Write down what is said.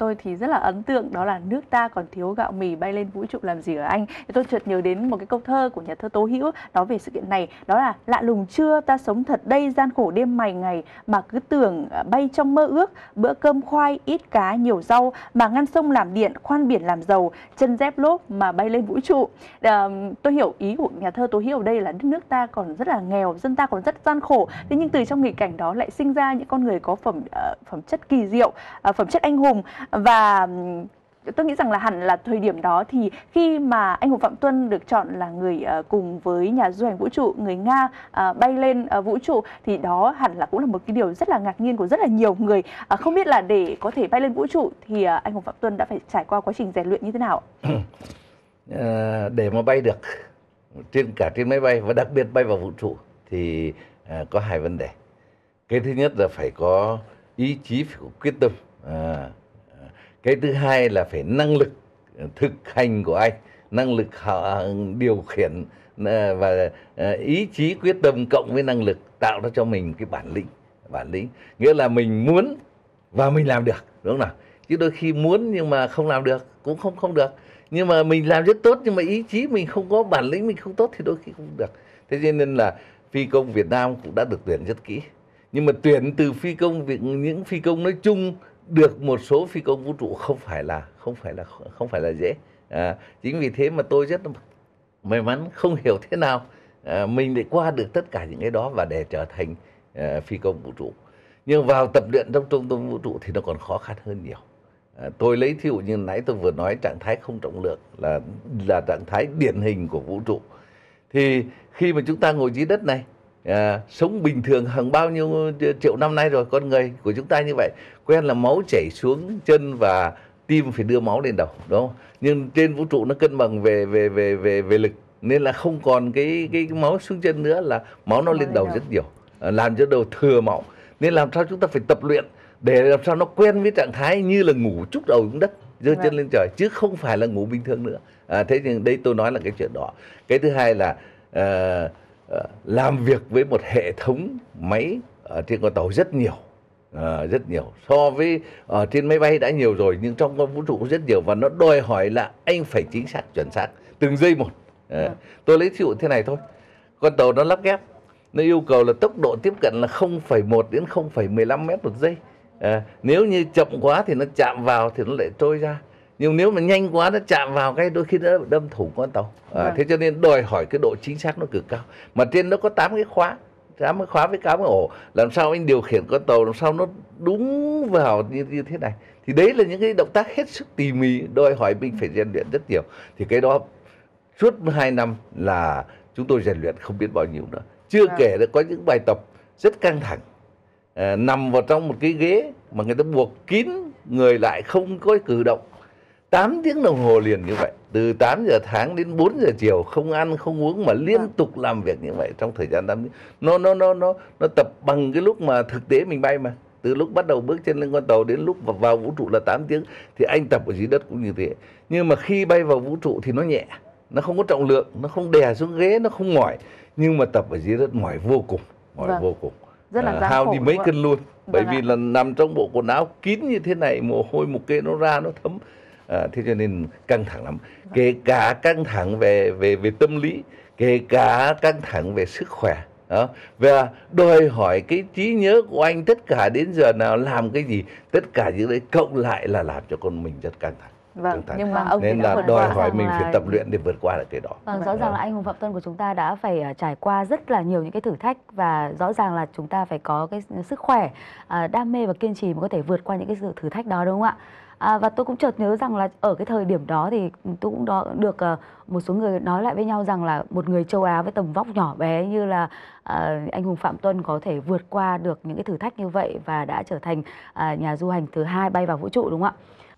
tôi thì rất là ấn tượng đó là nước ta còn thiếu gạo mì bay lên vũ trụ làm gì ở Anh. Thì tôi chợt nhớ đến một cái câu thơ của nhà thơ Tố Hữu nói về sự kiện này, đó là lạ lùng chưa ta sống thật đây gian khổ đêm mày ngày mà cứ tưởng à, bay trong mơ ước, bữa cơm khoai ít cá nhiều rau mà ngăn sông làm điện, khoan biển làm giàu, chân dép lốp mà bay lên vũ trụ. À, tôi hiểu ý của nhà thơ Tố Hữu ở đây là đất nước ta còn rất là nghèo, dân ta còn rất gian khổ. Thế nhưng từ trong nghịch cảnh đó lại sinh ra những con người có phẩm ờ, phẩm chất kỳ diệu, ờ, phẩm chất anh hùng và tôi nghĩ rằng là hẳn là thời điểm đó thì khi mà anh Hồ Phạm Tuân được chọn là người ờ, cùng với nhà du hành vũ trụ người Nga ờ, bay lên ờ, vũ trụ thì đó hẳn là cũng là một cái điều rất là ngạc nhiên của rất là nhiều người không biết là để có thể bay lên vũ trụ thì anh Hồ Phạm Tuân đã phải trải qua quá trình rèn luyện như thế nào để mà bay được trên cả trên máy bay và đặc biệt bay vào vũ trụ thì có hai vấn đề cái thứ nhất là phải có ý chí phải có quyết tâm à, cái thứ hai là phải năng lực thực hành của anh năng lực điều khiển ờ, và ờ, ý chí quyết tâm cộng với năng lực tạo ra cho mình cái bản lĩnh bản lĩnh nghĩa là mình muốn và mình làm được đúng không nào chứ đôi khi muốn nhưng mà không làm được cũng không không được nhưng mà mình làm rất tốt nhưng mà ý chí mình không có bản lĩnh mình không tốt thì đôi khi không được thế cho nên là phi công Việt Nam cũng đã được tuyển rất kỹ nhưng mà tuyển từ phi công những phi công nói chung được một số phi công vũ trụ không phải là không phải là không phải là dễ à, chính vì thế mà tôi rất may mắn không hiểu thế nào à, mình để qua được tất cả những cái đó và để trở thành à, phi công vũ trụ nhưng vào tập luyện trong trung tâm vũ trụ thì nó còn khó khăn hơn nhiều à, tôi lấy thí dụ như nãy tôi vừa nói trạng thái không trọng lượng là là trạng thái điển hình của vũ trụ thì khi mà chúng ta ngồi dưới đất này à, sống bình thường hàng bao nhiêu triệu năm nay rồi con người của chúng ta như vậy quen là máu chảy xuống chân và tim phải đưa máu lên đầu đúng không nhưng trên vũ trụ nó cân bằng về về về về về lực nên là không còn cái cái máu xuống chân nữa là máu nó lên đầu, đầu rất nhiều ờ, làm cho đầu thừa máu nên làm sao chúng ta phải tập luyện để làm sao nó quen với trạng thái như là ngủ chút đầu xuống đất giơ chân vâng. lên trời chứ không phải là ngủ bình thường nữa à, thế nhưng đây tôi nói là cái chuyện đó cái thứ hai là uh, Ờ, làm việc với một hệ thống máy ở ờ, trên con tàu rất nhiều à, rất nhiều so với ở trên máy bay đã nhiều rồi nhưng trong con vũ trụ cũng rất nhiều và nó đòi hỏi là anh phải chính xác chuẩn xác từng giây một à, tôi lấy ví dụ thế này thôi con tàu nó lắp ghép nó yêu cầu là tốc độ tiếp cận là 0,1 đến 0,15 mét một giây à, nếu như chậm quá thì nó chạm vào thì nó lại trôi ra nhưng nếu mà nhanh quá nó chạm vào cái đôi khi nó đâm thủng con tàu à, vâng. thế cho nên đòi hỏi cái độ chính xác nó cực cao mà trên nó có 8 cái khóa tám cái khóa với tám cái ổ làm sao anh điều khiển con tàu làm sao nó đúng vào như, như thế này thì đấy là những cái động tác hết sức tỉ mỉ đòi hỏi mình phải rèn luyện rất nhiều thì cái đó suốt 2 năm là chúng tôi rèn luyện không biết bao nhiêu nữa chưa à. kể là có những bài tập rất căng thẳng à, nằm vào trong một cái ghế mà người ta buộc kín người lại không có cử động 8 tiếng đồng hồ liền như vậy từ 8 giờ tháng đến 4 giờ chiều không ăn không uống mà liên vâng. tục làm việc như vậy trong thời gian 8 tiếng. nó nó nó nó nó tập bằng cái lúc mà thực tế mình bay mà từ lúc bắt đầu bước chân lên con tàu đến lúc vào vũ trụ là 8 tiếng thì anh tập ở dưới đất cũng như thế nhưng mà khi bay vào vũ trụ thì nó nhẹ nó không có trọng lượng nó không đè xuống ghế nó không mỏi nhưng mà tập ở dưới đất mỏi vô cùng mỏi vâng. vô cùng rất là à, hao đi mấy cân luôn vâng bởi ạ. vì là nằm trong bộ quần áo kín như thế này mồ hôi một kê nó ra nó thấm à, thế cho nên căng thẳng lắm kể cả căng thẳng về về về tâm lý kể cả căng thẳng về sức khỏe đó. và đòi hỏi cái trí nhớ của anh tất cả đến giờ nào làm cái gì tất cả những đấy cộng lại là làm cho con mình rất căng thẳng vâng, tinh nhưng mà ông nên là đòi hỏi mình là... phải tập luyện để vượt qua được cái đó vâng, vâng rõ vâng. ràng là anh hùng phạm tuân của chúng ta đã phải à, trải qua rất là nhiều những cái thử thách và rõ ràng là chúng ta phải có cái sức khỏe à, đam mê và kiên trì mới có thể vượt qua những cái sự thử thách đó đúng không ạ À, và tôi cũng chợt nhớ rằng là ở cái thời điểm đó thì tôi cũng đó, được uh, một số người nói lại với nhau rằng là một người châu Á với tầm vóc nhỏ bé như là uh, anh Hùng Phạm Tuân có thể vượt qua được những cái thử thách như vậy và đã trở thành uh, nhà du hành thứ hai bay vào vũ trụ đúng không ạ?